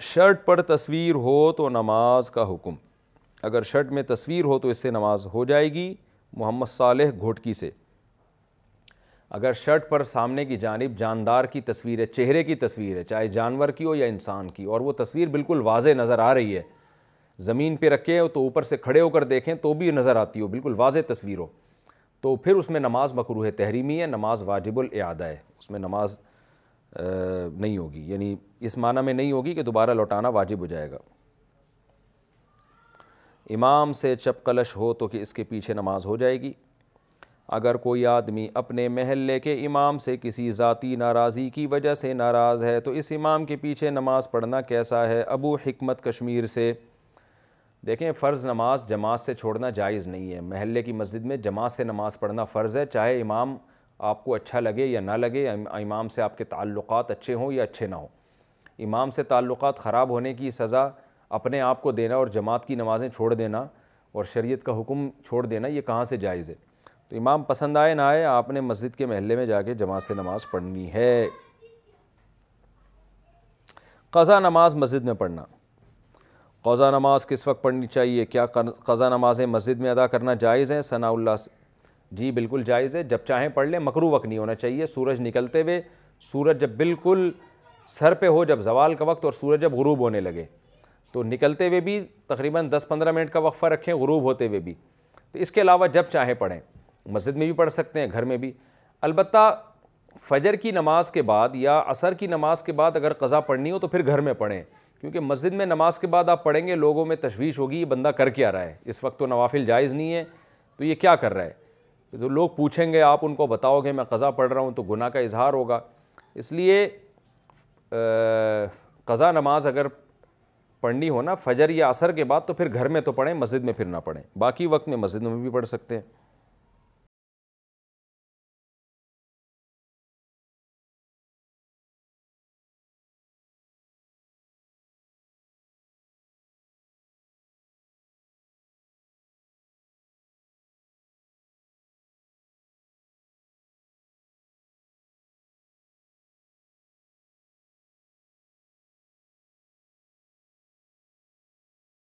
shirt पर तस्वीर हो तो नमाज का हुक्म अगर शर्ट में तस्वीर हो तो इससे नमाज हो जाएगी मोहम्मद सालह घोटकी से अगर शर्ट पर सामने की जानब जानदार की तस्वीर है चेहरे की तस्वीर है चाहे जानवर की हो या इंसान की और वो तस्वीर बिल्कुल वाज नज़र आ रही है ज़मीन पे रखें तो ऊपर से खड़े होकर देखें तो भी नज़र आती हो बिल्कुल वाज तस्वीर हो तो फिर उसमें नमाज मकरूह तहरीमी है नमाज वाजिबुल अदा है उसमें नमाज नहीं होगी यानी इस माना में नहीं होगी कि दोबारा लौटाना वाजिब हो जाएगा इमाम से चपकलश हो तो कि इसके पीछे नमाज हो जाएगी अगर कोई आदमी अपने महल्ले के इमाम से किसी ज़ाती नाराज़ी की वजह से नाराज़ है तो इस इमाम के पीछे नमाज पढ़ना कैसा है अबू हमत कश्मीर से देखें फ़र्ज़ नमाज जमात से छोड़ना जायज़ नहीं है महल्ले की मस्जिद में जमात से नमाज़ पढ़ना फ़र्ज़ है चाहे इमाम आपको अच्छा लगे या ना लगे इमाम से आपके ताल्लुक अच्छे हों या अच्छे ना हों इमाम से ताल्लुक ख़राब होने की सज़ा अपने आप को देना और जमात की नमाज़ें छोड़ देना और शरीयत का हुक्म छोड़ देना ये कहाँ से जायज़ है तो इमाम पसंद आए ना आए आपने मस्जिद के महल में जाके जमात से नमाज़ पढ़नी है कज़ा नमाज मस्जिद में पढ़ना कज़ा नमाज किस वक्त पढ़नी चाहिए क्या कज़ा नमाज़ें मस्जिद में अदा करना जायज़ हैं सनाउल्ला जी बिल्कुल जायज़ है जब चाहें पढ़ लें मकरू वक्त नहीं होना चाहिए सूरज निकलते हुए सूरज जब बिल्कुल सर पे हो जब जवाल का वक्त और सूरज जब गरूब होने लगे तो निकलते हुए भी तकरीबन 10-15 मिनट का वक्फ़ा रखें गरूब होते हुए भी तो इसके अलावा जब चाहें पढ़ें मस्जिद में भी पढ़ सकते हैं घर में भी अलबत् फ़जर की नमाज के बाद या असर की नमाज के बाद अगर कज़ा पढ़नी हो तो फिर घर में पढ़ें क्योंकि मस्जिद में नमाज के बाद आप पढ़ेंगे लोगों में तशवीश होगी ये बंदा कर क्या रहा है इस वक्त तो नवाफिल जायज़ नहीं है तो ये क्या कर रहा है तो लोग पूछेंगे आप उनको बताओगे मैं कज़ा पढ़ रहा हूँ तो गुनाह का इजहार होगा इसलिए कज़ा नमाज अगर पढ़नी हो ना फजर या असर के बाद तो फिर घर में तो पढ़ें मस्जिद में फिर ना पढ़ें बाकी वक्त में मस्जिद में भी पढ़ सकते हैं